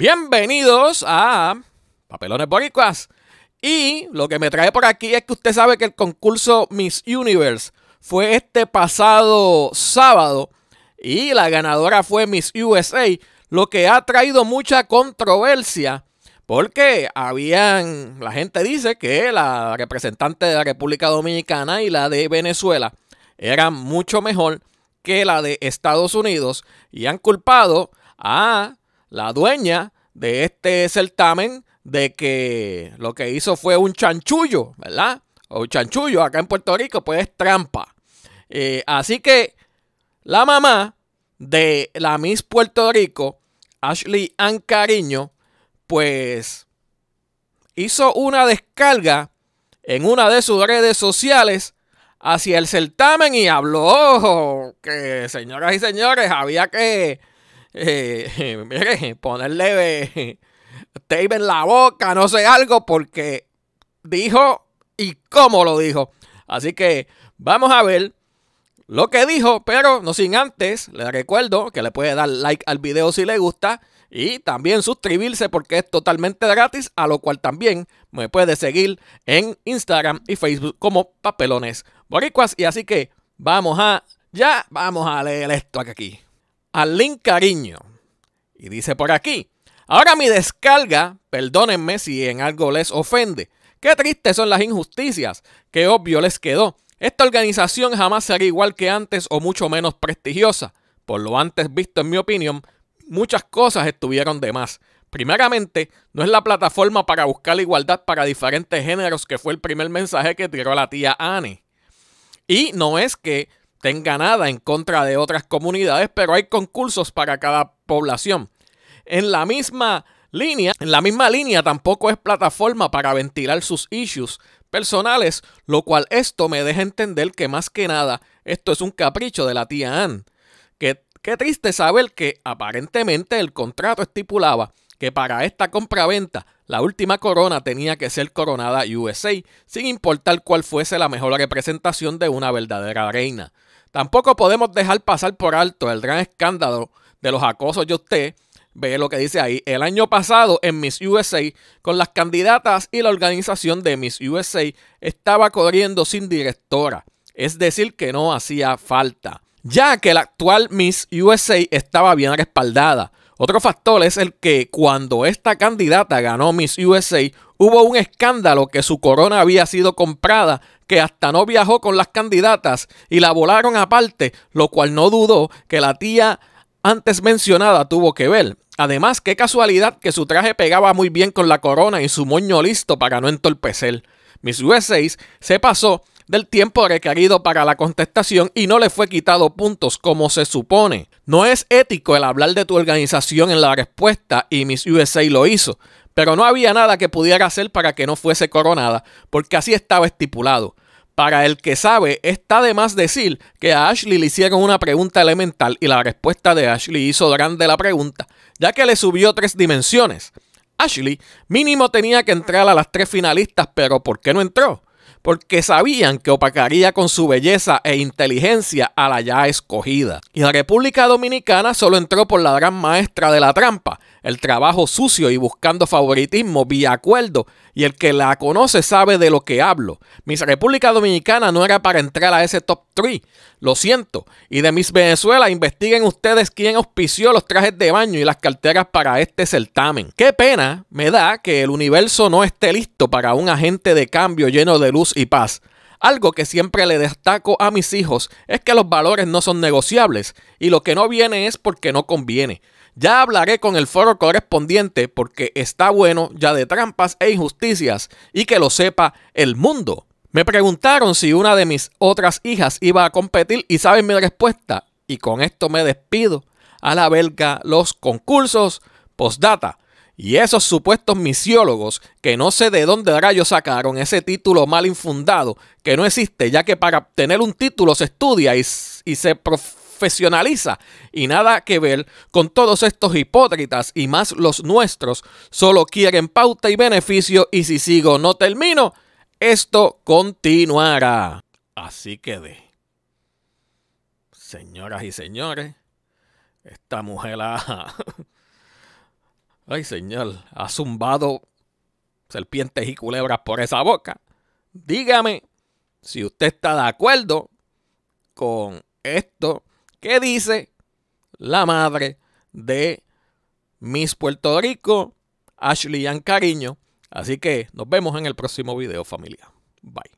Bienvenidos a Papelones Boricuas. Y lo que me trae por aquí es que usted sabe que el concurso Miss Universe fue este pasado sábado y la ganadora fue Miss USA, lo que ha traído mucha controversia porque habían, la gente dice que la representante de la República Dominicana y la de Venezuela eran mucho mejor que la de Estados Unidos y han culpado a la dueña de este certamen de que lo que hizo fue un chanchullo, ¿verdad? O un chanchullo acá en Puerto Rico, pues es trampa. Eh, así que la mamá de la Miss Puerto Rico, Ashley Ann Cariño, pues hizo una descarga en una de sus redes sociales hacia el certamen y habló que, señoras y señores, había que ponerle tape en la boca, no sé algo, porque dijo y cómo lo dijo. Así que vamos a ver lo que dijo, pero no sin antes, le recuerdo que le puede dar like al video si le gusta y también suscribirse porque es totalmente gratis, a lo cual también me puede seguir en Instagram y Facebook como Papelones Boricuas. Y así que vamos a, ya vamos a leer esto aquí. Alin Cariño. Y dice por aquí, ahora mi descarga, perdónenme si en algo les ofende. Qué tristes son las injusticias, qué obvio les quedó. Esta organización jamás será igual que antes o mucho menos prestigiosa. Por lo antes visto, en mi opinión, muchas cosas estuvieron de más. Primeramente, no es la plataforma para buscar la igualdad para diferentes géneros que fue el primer mensaje que tiró la tía Annie. Y no es que tenga nada en contra de otras comunidades, pero hay concursos para cada población. En la misma línea, en la misma línea tampoco es plataforma para ventilar sus issues personales, lo cual esto me deja entender que más que nada esto es un capricho de la tía Ann. Qué, triste saber que aparentemente el contrato estipulaba que para esta compraventa la última corona tenía que ser coronada USA, sin importar cuál fuese la mejor representación de una verdadera reina. Tampoco podemos dejar pasar por alto el gran escándalo de los acosos de usted. Ve lo que dice ahí. El año pasado en Miss USA, con las candidatas y la organización de Miss USA, estaba corriendo sin directora. Es decir, que no hacía falta. Ya que la actual Miss USA estaba bien respaldada. Otro factor es el que cuando esta candidata ganó Miss USA, hubo un escándalo que su corona había sido comprada, que hasta no viajó con las candidatas y la volaron aparte, lo cual no dudó que la tía antes mencionada tuvo que ver. Además, qué casualidad que su traje pegaba muy bien con la corona y su moño listo para no entorpecer. Miss USA se pasó del tiempo requerido para la contestación y no le fue quitado puntos como se supone. No es ético el hablar de tu organización en la respuesta y Miss USA lo hizo, pero no había nada que pudiera hacer para que no fuese coronada, porque así estaba estipulado. Para el que sabe, está de más decir que a Ashley le hicieron una pregunta elemental y la respuesta de Ashley hizo grande la pregunta, ya que le subió tres dimensiones. Ashley mínimo tenía que entrar a las tres finalistas, pero ¿por qué no entró? porque sabían que opacaría con su belleza e inteligencia a la ya escogida. Y la República Dominicana solo entró por la gran maestra de la trampa, el trabajo sucio y buscando favoritismo vía acuerdo, y el que la conoce sabe de lo que hablo. Mis República Dominicana no era para entrar a ese top 3, lo siento. Y de mis Venezuela, investiguen ustedes quién auspició los trajes de baño y las carteras para este certamen. Qué pena me da que el universo no esté listo para un agente de cambio lleno de luz y paz. Algo que siempre le destaco a mis hijos es que los valores no son negociables y lo que no viene es porque no conviene. Ya hablaré con el foro correspondiente porque está bueno ya de trampas e injusticias y que lo sepa el mundo. Me preguntaron si una de mis otras hijas iba a competir y saben mi respuesta. Y con esto me despido. A la belga los concursos postdata. Y esos supuestos misiólogos que no sé de dónde rayos sacaron ese título mal infundado que no existe ya que para obtener un título se estudia y, se profesionaliza y nada que ver con todos estos hipócritas y más los nuestros. Solo quieren pauta y beneficio y si sigo no termino, esto continuará. Así que de. Señoras y señores, esta mujer Ay, señor, ha zumbado serpientes y culebras por esa boca. Dígame si usted está de acuerdo con esto ¿Qué dice la madre de Miss Puerto Rico, Ashley Ann Cariño? Así que nos vemos en el próximo video, familia. Bye.